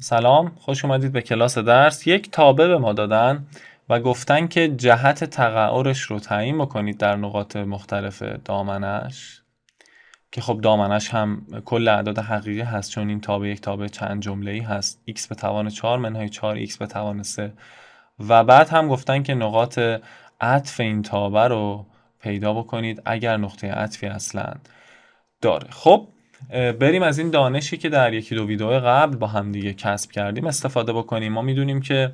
سلام خوش اومدید به کلاس درس یک تابه به ما دادن و گفتن که جهت تقعرش رو تعیین بکنید در نقاط مختلف دامنش که خب دامنش هم کل اعداد حقیقی هست چون این تابه یک تابه چند جمله ای هست x به توان 4 منهای 4 x به توان 3 و بعد هم گفتن که نقاط عطف این تابه رو پیدا بکنید اگر نقطه عطفی اصلا داره خب بریم از این دانشی که در یکی دو ویدیو قبل با هم دیگه کسب کردیم استفاده بکنیم ما میدونیم که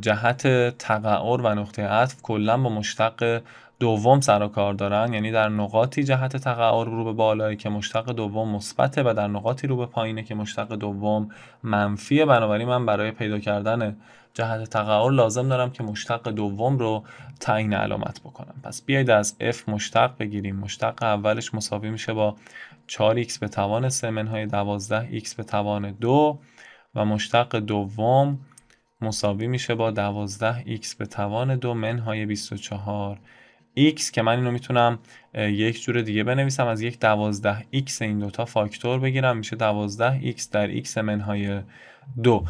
جهت تقعر و نقطه عطف کلا با مشتق دوم سر و کار دارن یعنی در نقاطی جهت تقعر رو به بالایی که مشتق دوم مثبته و در نقاطی رو به پایینه که مشتق دوم منفیه بنابراین من برای پیدا کردن جهت تقعر لازم دارم که مشتق دوم رو تعیین علامت بکنم پس بیایید از f مشتق بگیریم مشتق اولش مساوی میشه با 4x به توان 3 منهای 12x به توان 2 و مشتق دوم مساوی میشه با 12x به توان 2 منهای 24 x که من اینو میتونم یک جور دیگه بنویسم از یک دوازده x این دوتا فاکتور بگیرم میشه دوازده x در x منهای دو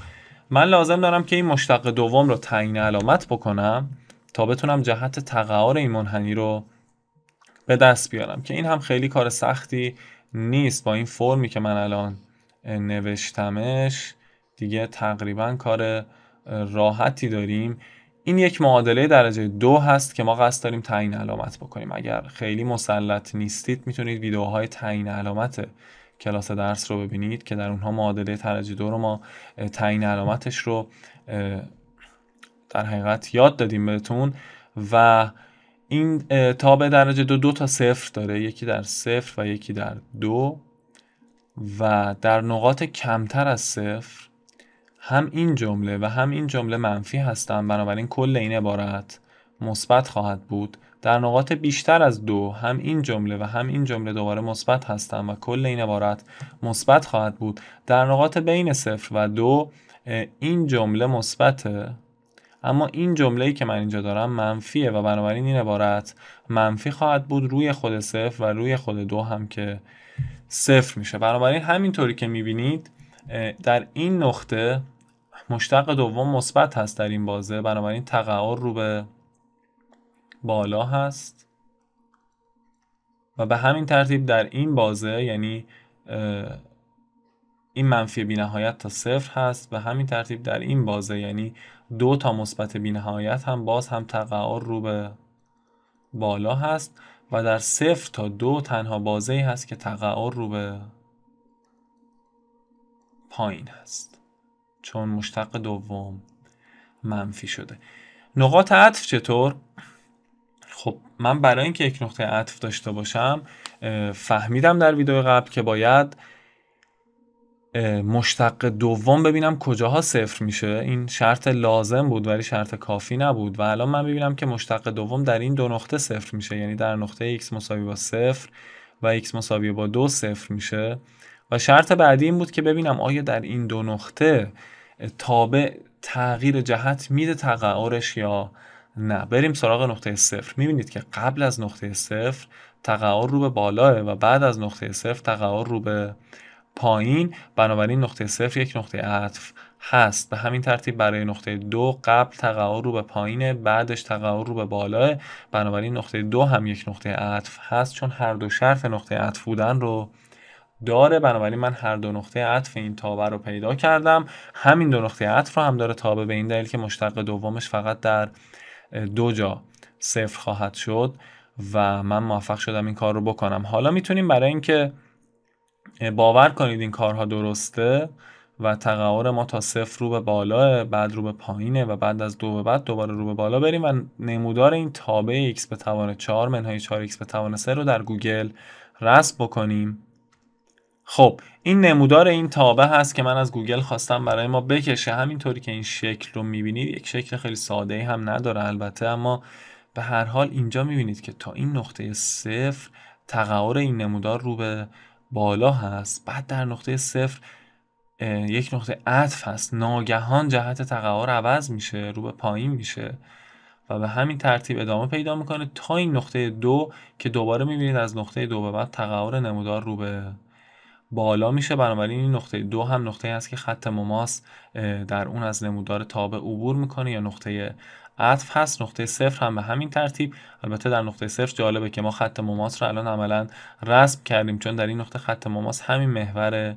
من لازم دارم که این مشتق دوم رو تعیین علامت بکنم تا بتونم جهت تقعار این منحنی رو به دست بیارم که این هم خیلی کار سختی نیست با این فرمی که من الان نوشتمش دیگه تقریبا کار راحتی داریم این یک معادله درجه دو هست که ما قصد داریم تعیین علامت بکنیم اگر خیلی مسلط نیستید میتونید ویدئوهای تعیین علامت کلاس درس رو ببینید که در اونها معادله درجه دو رو ما تعیین علامتش رو در حقیقت یاد دادیم بهتون و این تابع درجه دو دو تا صفر داره یکی در صفر و یکی در دو و در نقاط کمتر از صفر هم این جمله و هم این جمله منفی هستند بنابراین کل این عبارت مثبت خواهد بود در نقاط بیشتر از دو هم این جمله و هم این جمله دوباره مثبت هستند و کل این عبارت مثبت خواهد بود در نقاط بین صفر و دو این جمله مثبته اما این جمله ای که من اینجا دارم منفیه و بنابراین این عبارت منفی خواهد بود روی خود صفر و روی خود دو هم که صفر میشه بنابراین همینطوری که میبینید در این نقطه مشتق دوم مثبت هست در این بازه بنابراین تقعر رو به بالا هست و به همین ترتیب در این بازه یعنی این منفی بینهایت تا صفر هست به همین ترتیب در این بازه یعنی دو تا مثبت بینهایت هم باز هم تقعر رو به بالا هست و در صفر تا دو تنها بازه ای هست که تقعر رو به پایین هست چون مشتق دوم منفی شده نقاط عطف چطور خب من برای اینکه یک نقطه عطف داشته باشم فهمیدم در ویدیو قبل که باید مشتق دوم ببینم کجاها صفر میشه این شرط لازم بود ولی شرط کافی نبود و الان من ببینم که مشتق دوم در این دو نقطه صفر میشه یعنی در نقطه x مساوی با صفر و x مساوی با دو صفر میشه و شرط بعدی این بود که ببینم آیا در این دو نقطه تابع تغییر جهت میده تقعرش یا نه بریم سراغ نقطه صفر میبینید که قبل از نقطه صفر تقعر رو به بالاه و بعد از نقطه صفر تقعر رو به پایین بنابراین نقطه صفر یک نقطه عطف هست به همین ترتیب برای نقطه دو قبل تقعر رو به پایین بعدش تقعر رو به بالا بنابراین نقطه دو هم یک نقطه عطف هست چون هر دو شرط نقطه عطف بودن رو داره بنابراین من هر دو نقطه عطف این تابه رو پیدا کردم همین دو نقطه عطف رو هم داره تابه به این دلیل که مشتق دومش فقط در دو جا صفر خواهد شد و من موفق شدم این کار رو بکنم حالا میتونیم برای اینکه باور کنید این کارها درسته و تقاور ما تا صفر رو به بالا بعد رو به پایینه و بعد از دو به بعد دوباره رو به بالا بریم و نمودار این تابع x به توان 4 منهای 4x به توان 3 رو در گوگل رسم بکنیم خب این نمودار این تابه هست که من از گوگل خواستم برای ما بکشه همینطوری که این شکل رو میبینید یک شکل خیلی ساده ای هم نداره البته اما به هر حال اینجا میبینید که تا این نقطه صفر تقعار این نمودار رو به بالا هست بعد در نقطه صفر یک نقطه عطف هست ناگهان جهت تقعار عوض میشه رو به پایین میشه و به همین ترتیب ادامه پیدا میکنه تا این نقطه دو که دوباره میبینید از نقطه دو به بعد تقعار نمودار رو به بالا میشه بنابراین این نقطه دو هم نقطه است که خط مماس در اون از نمودار تابع عبور میکنه یا نقطه عطف هست نقطه صفر هم به همین ترتیب البته در نقطه صفر جالبه که ما خط مماس رو الان عملا رسم کردیم چون در این نقطه خط مماس همین محور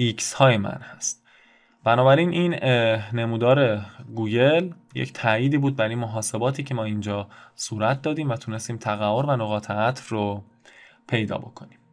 x های من هست بنابراین این نمودار گوگل یک تاییدی بود برای محاسباتی که ما اینجا صورت دادیم و تونستیم تقعر و نقاط عطف رو پیدا بکنیم